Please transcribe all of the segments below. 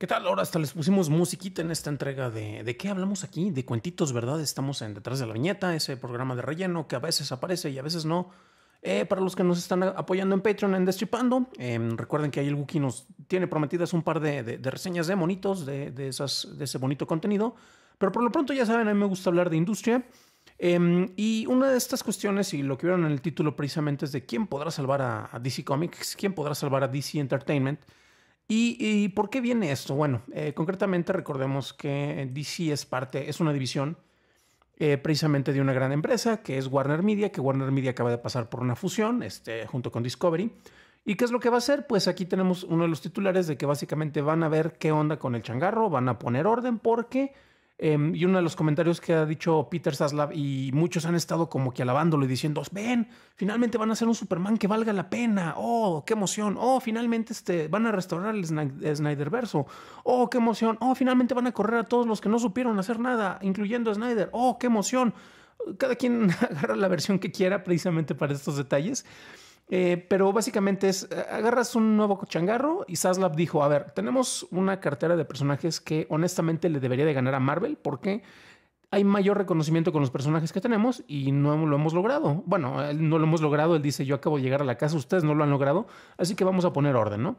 ¿Qué tal? Ahora hasta les pusimos musiquita en esta entrega de... ¿De qué hablamos aquí? De cuentitos, ¿verdad? Estamos en Detrás de la Viñeta, ese programa de relleno que a veces aparece y a veces no. Eh, para los que nos están apoyando en Patreon, en Destripando, em, recuerden que ahí el Wookie nos tiene prometidas un par de, reseñas de monitos, de, esas, de ese bonito contenido. Pero por lo pronto ya saben, a mí me gusta hablar de industria. Em, y una de estas cuestiones, y lo que vieron en el título precisamente, es de quién podrá salvar a DC Comics, quién podrá salvar a DC Entertainment. ¿Y, por qué viene esto? Bueno, eh, concretamente recordemos que DC es parte, es una división eh, precisamente de una gran empresa que es Warner Media, que Warner Media acaba de pasar por una fusión este, junto con Discovery. ¿Y qué es lo que va a hacer? Pues aquí tenemos uno de los titulares de que básicamente van a ver qué onda con el changarro, van a poner orden porque Em, y uno de los comentarios que ha dicho Peter Saslav y muchos han estado como que alabándolo y diciendo, ven, finalmente van a hacer un Superman que valga la pena, oh, qué emoción, oh, finalmente este, van a restaurar el Snyder verso, oh, qué emoción, oh, finalmente van a correr a todos los que no supieron hacer nada, incluyendo a Snyder, oh, qué emoción. Cada quien agarra la versión que quiera precisamente para estos detalles. Eh, pero básicamente es, eh, agarras un nuevo cochangarro y Saslab dijo, a ver, tenemos una cartera de personajes que honestamente le debería de ganar a Marvel porque hay mayor reconocimiento con los personajes que tenemos y no lo hemos logrado. Bueno, no lo hemos logrado, él dice, yo acabo de llegar a la casa, ustedes no lo han logrado, así que vamos a poner orden, ¿no?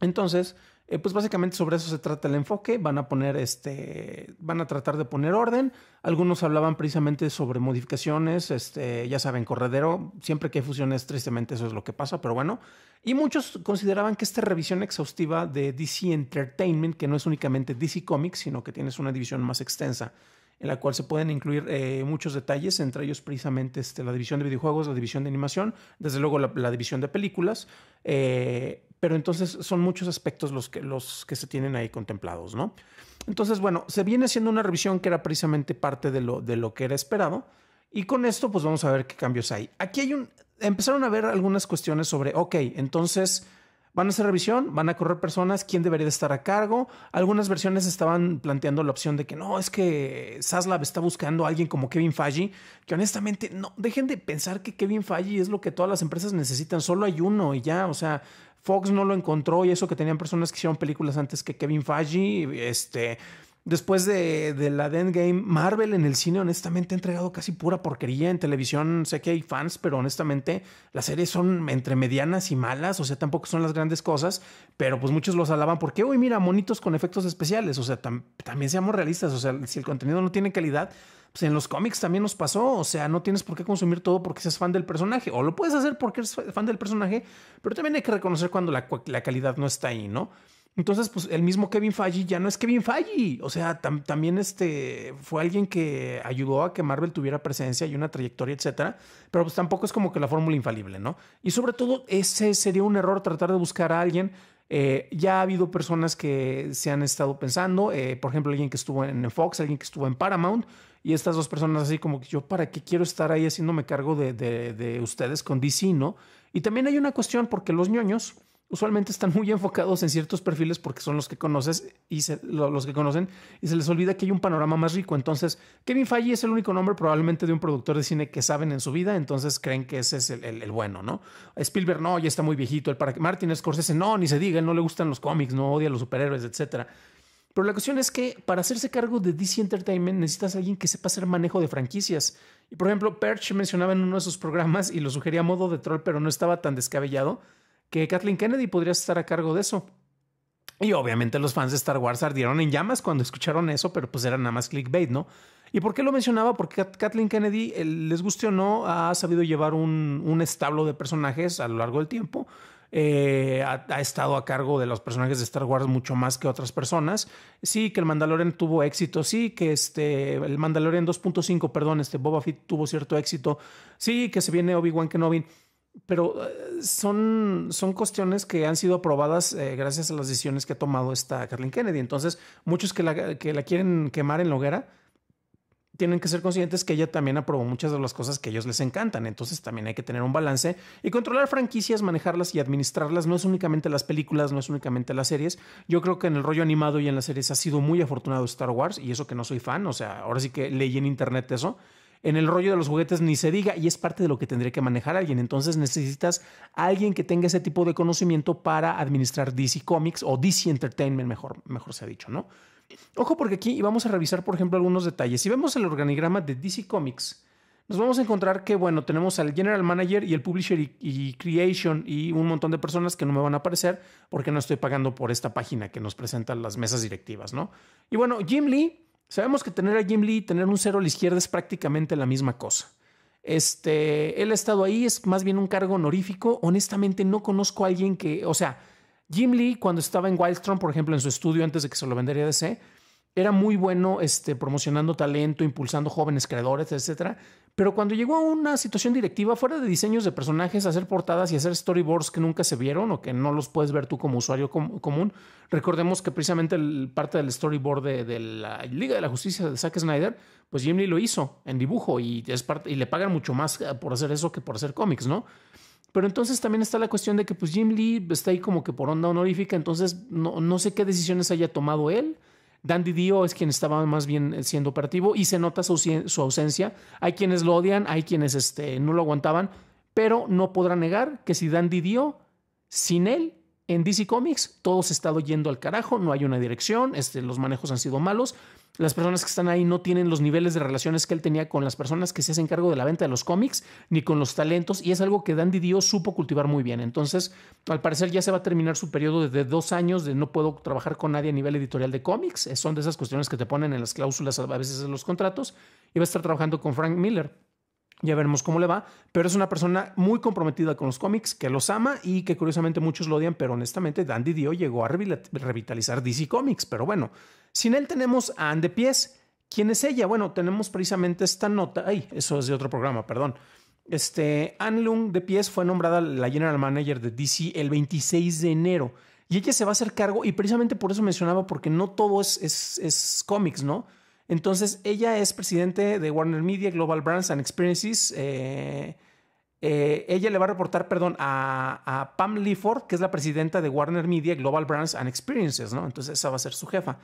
Entonces, eh, pues básicamente sobre eso se trata el enfoque. Van a poner este. Van a tratar de poner orden. Algunos hablaban precisamente sobre modificaciones. Este, ya saben, corredero. Siempre que hay fusiones, tristemente eso es lo que pasa, pero bueno. Y muchos consideraban que esta revisión exhaustiva de DC Entertainment, que no es únicamente DC Comics, sino que tienes una división más extensa en la cual se pueden incluir eh, muchos detalles, entre ellos precisamente este, la división de videojuegos, la división de animación, desde luego la, división de películas, eh, pero entonces son muchos aspectos los que, los que se tienen ahí contemplados, ¿no? Entonces, bueno, se viene haciendo una revisión que era precisamente parte de lo, de lo que era esperado. Y con esto, pues vamos a ver qué cambios hay. Aquí hay un. Empezaron a ver algunas cuestiones sobre, ok, entonces Van a hacer revisión, van a correr personas, quién debería estar a cargo. Algunas versiones estaban planteando la opción de que no, es que Saslab está buscando a alguien como Kevin Feige, que honestamente no, dejen de pensar que Kevin Feige es lo que todas las empresas necesitan, solo hay uno y ya, o sea, Fox no lo encontró y eso que tenían personas que hicieron películas antes que Kevin Feige, este, después de, la de Endgame, Marvel en el cine honestamente ha entregado casi pura porquería. En televisión sé que hay fans, pero honestamente las series son entre medianas y malas, o sea, tampoco son las grandes cosas, pero pues muchos los alaban porque, uy, mira, monitos con efectos especiales, o sea, también seamos realistas, o sea, si el contenido no tiene calidad, pues en los cómics también nos pasó, o sea, no tienes por qué consumir todo porque seas fan del personaje, o lo puedes hacer porque eres fan del personaje, pero también hay que reconocer cuando la calidad no está ahí, ¿no? Entonces, pues el mismo Kevin Feige ya no es Kevin Feige. O sea, también este fue alguien que ayudó a que Marvel tuviera presencia y una trayectoria, etcétera. Pero pues tampoco es como que la fórmula infalible, ¿no? Y sobre todo, ese sería un error tratar de buscar a alguien. Eh, ya ha habido personas que se han estado pensando, eh, por ejemplo, alguien que estuvo en Fox, alguien que estuvo en Paramount, y estas dos personas así como que yo, ¿para qué quiero estar ahí haciéndome cargo de, de ustedes con DC, no? Y también hay una cuestión porque los ñoños usualmente están muy enfocados en ciertos perfiles porque son los que conoces y se, los que conocen y se les olvida que hay un panorama más rico. Entonces, Kevin Feige es el único nombre probablemente de un productor de cine que saben en su vida, entonces creen que ese es el, bueno, ¿no? Spielberg no, ya está muy viejito, el para Martin Scorsese no, ni se diga, no le gustan los cómics, no odia los superhéroes, etcétera. Pero la cuestión es que para hacerse cargo de DC Entertainment necesitas a alguien que sepa hacer manejo de franquicias. Y por ejemplo, Perch mencionaba en uno de sus programas y lo sugería a modo de troll, pero no estaba tan descabellado que Kathleen Kennedy podría estar a cargo de eso. Y obviamente los fans de Star Wars ardieron en llamas cuando escucharon eso, pero pues era nada más clickbait, ¿no? ¿Y por qué lo mencionaba? Porque Kathleen Kennedy, les guste o no, ha sabido llevar un, establo de personajes a lo largo del tiempo. Eh, ha, estado a cargo de los personajes de Star Wars mucho más que otras personas. Sí, que el Mandalorian tuvo éxito. Sí, que este, el Mandalorian 2.5, perdón, este Boba Fett tuvo cierto éxito. Sí, que se viene Obi-Wan Kenobi pero eh, son, son cuestiones que han sido aprobadas eh, gracias a las decisiones que ha tomado esta Carlin Kennedy. Entonces, muchos que la, que la quieren quemar en la hoguera tienen que ser conscientes que ella también aprobó muchas de las cosas que a ellos les encantan. Entonces también hay que tener un balance y controlar franquicias, manejarlas y administrarlas. No es únicamente las películas, no es únicamente las series. Yo creo que en el rollo animado y en las series ha sido muy afortunado Star Wars y eso que no soy fan. O sea, ahora sí que leí en internet eso. En el rollo de los juguetes ni se diga y es parte de lo que tendría que manejar alguien. Entonces necesitas a alguien que tenga ese tipo de conocimiento para administrar DC Comics o DC Entertainment, mejor, mejor se ha dicho, ¿no? Ojo porque aquí vamos a revisar, por ejemplo, algunos detalles. Si vemos el organigrama de DC Comics, nos vamos a encontrar que, bueno, tenemos al general manager y el publisher y, creation y un montón de personas que no me van a aparecer porque no estoy pagando por esta página que nos presentan las mesas directivas, ¿no? Y bueno, Jim Lee Sabemos que tener a Jim Lee y tener un cero a la izquierda es prácticamente la misma cosa. Este, él ha estado ahí, es más bien un cargo honorífico. Honestamente, no conozco a alguien que, o sea, Jim Lee, cuando estaba en Wildstrom, por ejemplo, en su estudio antes de que se lo vendiera DC, era muy bueno este, promocionando talento, impulsando jóvenes creadores, etc. Pero cuando llegó a una situación directiva, fuera de diseños de personajes, hacer portadas y hacer storyboards que nunca se vieron o que no los puedes ver tú como usuario común, recordemos que precisamente el, parte del storyboard de, la Liga de la Justicia de Zack Snyder, pues Jim Lee lo hizo en dibujo y, y le pagan mucho más eh, por hacer eso que por hacer cómics, ¿no? Pero entonces también está la cuestión de que pues Jim Lee está ahí como que por onda honorífica, entonces no, no sé qué decisiones haya tomado él Dandy Dio es quien estaba más bien eh, siendo operativo y se nota su, ausencia. Hay quienes lo odian, hay quienes este, no lo aguantaban, pero no podrá negar que si Dandy Dio, sin él, en DC Comics todo se ha estado yendo al carajo, no hay una dirección, este, los manejos han sido malos, las personas que están ahí no tienen los niveles de relaciones que él tenía con las personas que se hacen cargo de la venta de los cómics, ni con los talentos, y es algo que Dandy Dio supo cultivar muy bien. Entonces, al parecer ya se va a terminar su periodo de dos años de no puedo trabajar con nadie a nivel editorial de cómics, eh, son de esas cuestiones que te ponen en las cláusulas a veces en los contratos, y va a estar trabajando con Frank Miller ya veremos cómo le va, pero es una persona muy comprometida con los cómics, que los ama y que curiosamente muchos lo odian, pero honestamente Dandy Dio llegó a revitalizar DC Comics, pero bueno, sin él tenemos a Anne de Pies. ¿Quién es ella? Bueno, tenemos precisamente esta nota, ay, eso es de otro programa, perdón. Este, Anne Lung de Pies fue nombrada la General Manager de DC el 26 de enero y ella se va a hacer cargo y precisamente por eso mencionaba, porque no todo es, es, es cómics, ¿no? Entonces, ella es presidente de Warner Media Global Brands and Experiences. Eh, eh, ella le va a reportar, perdón, a, Pam Ford, que es la presidenta de Warner Media Global Brands and Experiences, ¿no? Entonces, esa va a ser su jefa.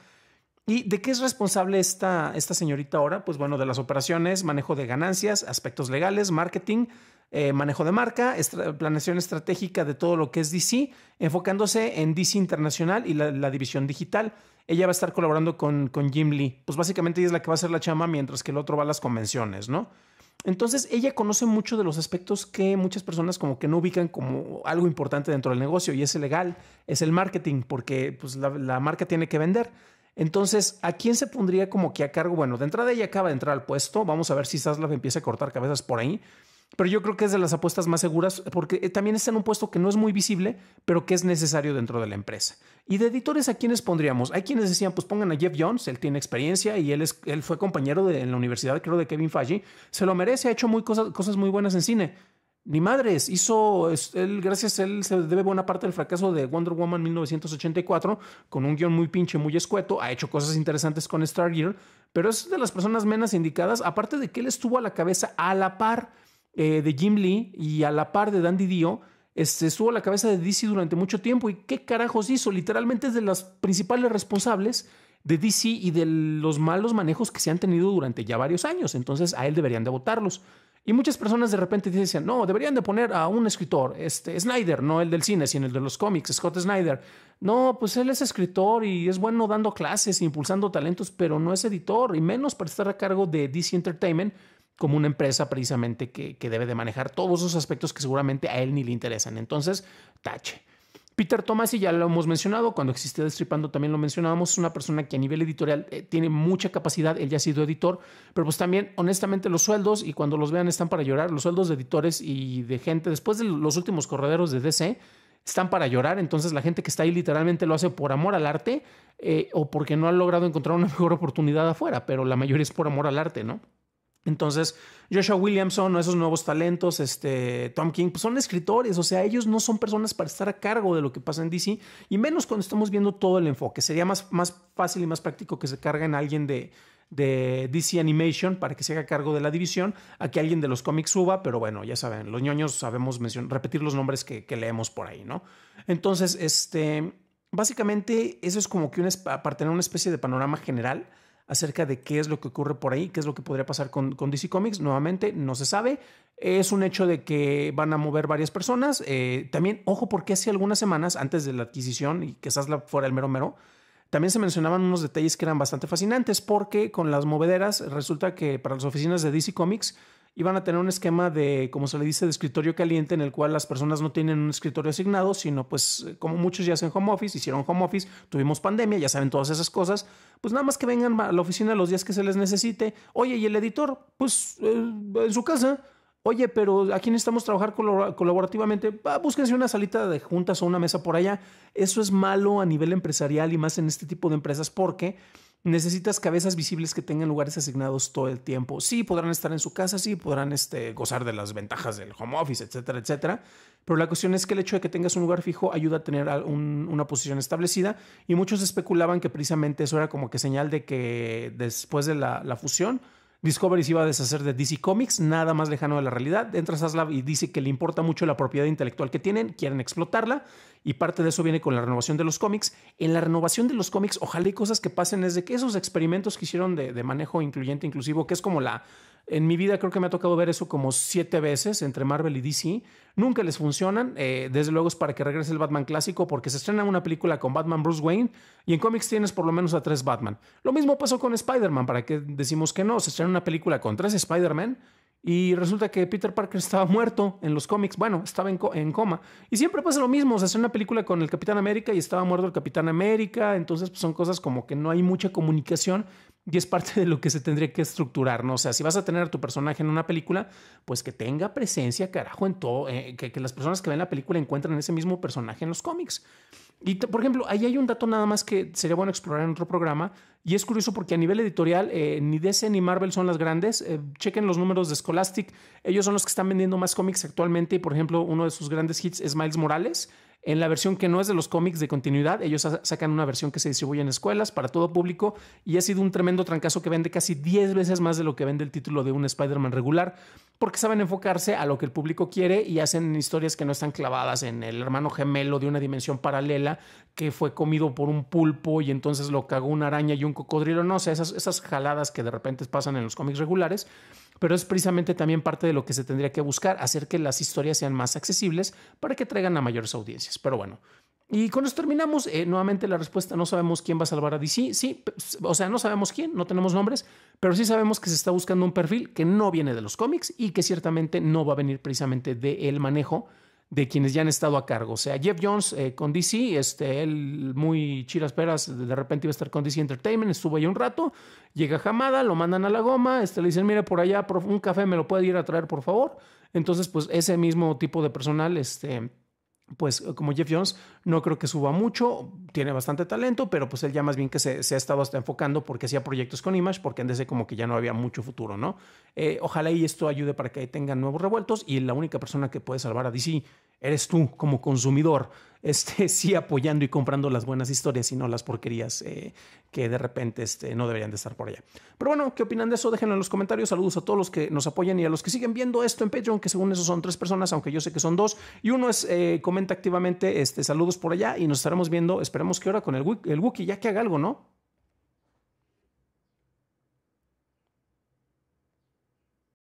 ¿Y de qué es responsable esta, esta señorita ahora? Pues bueno, de las operaciones, manejo de ganancias, aspectos legales, marketing, eh, manejo de marca, planeación estratégica de todo lo que es DC, enfocándose en DC Internacional y la, división digital. Ella va a estar colaborando con, Jim Lee. Pues básicamente ella es la que va a hacer la chama mientras que el otro va a las convenciones, ¿no? Entonces ella conoce mucho de los aspectos que muchas personas como que no ubican como algo importante dentro del negocio y es el legal, es el marketing, porque pues la, la marca tiene que vender. Entonces, ¿a quién se pondría como que a cargo? Bueno, de entrada ella acaba de entrar al puesto. Vamos a ver si Zaslav empieza a cortar cabezas por ahí. Pero yo creo que es de las apuestas más seguras porque eh, también está en un puesto que no es muy visible, pero que es necesario dentro de la empresa. Y de editores, ¿a quiénes pondríamos? Hay quienes decían, pues pongan a Jeff Jones, él tiene experiencia y él, es, él fue compañero de, en la universidad, creo, de Kevin Feige. Se lo merece, ha hecho muy cosas muy buenas en cine. Ni madres, hizo, él, gracias a él se debe buena parte del fracaso de Wonder Woman 1984, con un guión muy pinche, muy escueto, ha hecho cosas interesantes con Stargirl, pero es de las personas menos indicadas, aparte de que él estuvo a la cabeza a la par eh, de Jim Lee y a la par de Dandy Dio, este, estuvo a la cabeza de DC durante mucho tiempo y qué carajos hizo, literalmente es de las principales responsables de DC y de los malos manejos que se han tenido durante ya varios años, entonces a él deberían de votarlos. Y muchas personas de repente dicen, no, deberían de poner a un escritor, este Snyder, no el del cine, sino el de los cómics, Scott Snyder. No, pues él es escritor y es bueno dando clases, e impulsando talentos, pero no es editor, y menos para estar a cargo de DC Entertainment como una empresa precisamente que, que debe de manejar todos esos aspectos que seguramente a él ni le interesan. Entonces, tache. Peter Tomasi, ya lo hemos mencionado, cuando existía Destripando también lo mencionábamos, es una persona que a nivel editorial eh, tiene mucha capacidad, él ya ha sido editor, pero pues también honestamente los sueldos, y cuando los vean están para llorar, los sueldos de editores y de gente, después de los últimos correderos de DC, están para llorar, entonces la gente que está ahí literalmente lo hace por amor al arte eh, o porque no ha logrado encontrar una mejor oportunidad afuera, pero la mayoría es por amor al arte, ¿no? Entonces, Joshua Williamson, esos nuevos talentos, este, Tom King, pues son escritores, o sea, ellos no son personas para estar a cargo de lo que pasa en DC, y menos cuando estamos viendo todo el enfoque. Sería más, más fácil y más práctico que se carguen a alguien de, DC Animation para que se haga cargo de la división, a que alguien de los cómics suba, pero bueno, ya saben, los ñoños sabemos repetir los nombres que, leemos por ahí, ¿no? Entonces, este, básicamente eso es como que para tener una especie de panorama general acerca de qué es lo que ocurre por ahí, qué es lo que podría pasar con, DC Comics. Nuevamente, no se sabe. Es un hecho de que van a mover varias personas. Eh, también, ojo, porque hace algunas semanas, antes de la adquisición, y quizás la fuera el mero mero, también se mencionaban unos detalles que eran bastante fascinantes, porque con las movederas resulta que para las oficinas de DC Comics iban a tener un esquema de, como se le dice, de escritorio caliente en el cual las personas no tienen un escritorio asignado, sino pues eh, como muchos ya hacen home office, hicieron home office, tuvimos pandemia, ya saben todas esas cosas, pues nada más que vengan a la oficina los días que se les necesite. Oye, ¿y el editor? Pues eh, en su casa. Oye, pero aquí necesitamos trabajar colaborativamente. Ah, búsquense una salita de juntas o una mesa por allá. Eso es malo a nivel empresarial y más en este tipo de empresas porque Necesitas cabezas visibles que tengan lugares asignados todo el tiempo. Sí, podrán estar en su casa, sí, podrán este, gozar de las ventajas del home office, etcétera, etcétera. Pero la cuestión es que el hecho de que tengas un lugar fijo ayuda a tener una posición establecida y muchos especulaban que precisamente eso era como que señal de que después de la, fusión, Discovery se iba a deshacer de DC Comics, nada más lejano de la realidad. Entras a y dice que le importa mucho la propiedad intelectual que tienen, quieren explotarla y parte de eso viene con la renovación de los cómics. En la renovación de los cómics, ojalá hay cosas que pasen Es de que esos experimentos que hicieron de, manejo incluyente, inclusivo, que es como la... En mi vida creo que me ha tocado ver eso como siete veces entre Marvel y DC. Nunca les funcionan. Eh, desde luego es para que regrese el Batman clásico porque se estrena una película con Batman Bruce Wayne y en cómics tienes por lo menos a tres Batman. Lo mismo pasó con Spider-Man, para qué decimos que no. Se estrena una película con tres Spider-Man y resulta que Peter Parker estaba muerto en los cómics. Bueno, estaba en, coma. Y siempre pasa lo mismo. se hace una película con el Capitán América y estaba muerto el Capitán América. Entonces, pues, son cosas como que no hay mucha comunicación. Y es parte de lo que se tendría que estructurar, ¿no? O sea, si vas a tener a tu personaje en una película, pues que tenga presencia, carajo, en todo, eh, que, las personas que ven la película encuentren ese mismo personaje en los cómics. Y, por ejemplo, ahí hay un dato nada más que sería bueno explorar en otro programa, y es curioso porque a nivel editorial, eh, ni DC ni Marvel son las grandes. Eh, chequen los números de Scholastic. Ellos son los que están vendiendo más cómics actualmente. Y por ejemplo, uno de sus grandes hits es Miles Morales. En la versión que no es de los cómics de continuidad, ellos sacan una versión que se distribuye en escuelas para todo público y ha sido un tremendo trancazo que vende casi 10 veces más de lo que vende el título de un Spider-Man regular, porque saben enfocarse a lo que el público quiere y hacen historias que no están clavadas en el hermano gemelo de una dimensión paralela que fue comido por un pulpo y entonces lo cagó una araña y un cocodrilo. No sé, esas, esas jaladas que de repente pasan en los cómics regulares pero es precisamente también parte de lo que se tendría que buscar, hacer que las historias sean más accesibles para que traigan a mayores audiencias. Pero bueno, y con esto terminamos. Eh, nuevamente la respuesta, no sabemos quién va a salvar a DC. Sí, o sea, no sabemos quién, no tenemos nombres, pero sí sabemos que se está buscando un perfil que no viene de los cómics y que ciertamente no va a venir precisamente del el manejo de quienes ya han estado a cargo. O sea, Jeff Jones eh, con DC, este, él muy chiras peras, de repente iba a estar con DC Entertainment, estuvo ahí un rato, llega Jamada, lo mandan a la goma, este, le dicen, mire, por allá, un café me lo puede ir a traer, por favor. Entonces, pues ese mismo tipo de personal, este pues eh, como Jeff Jones, no creo que suba mucho, tiene bastante talento, pero pues él ya más bien que se, ha estado hasta enfocando porque hacía proyectos con Image, porque antes como que ya no había mucho futuro, ¿no? Eh, ojalá y esto ayude para que tengan nuevos revueltos y la única persona que puede salvar a DC eres tú como consumidor este, sí apoyando y comprando las buenas historias y no las porquerías eh, que de repente este, no deberían de estar por allá. Pero bueno, ¿qué opinan de eso? Déjenlo en los comentarios. Saludos a todos los que nos apoyan y a los que siguen viendo esto en Patreon, que según eso son tres personas, aunque yo sé que son dos. Y uno es, eh, comenta activamente, este, saludos por allá y nos estaremos viendo, esperemos que ahora con el, el Wookiee, ya que haga algo, ¿no?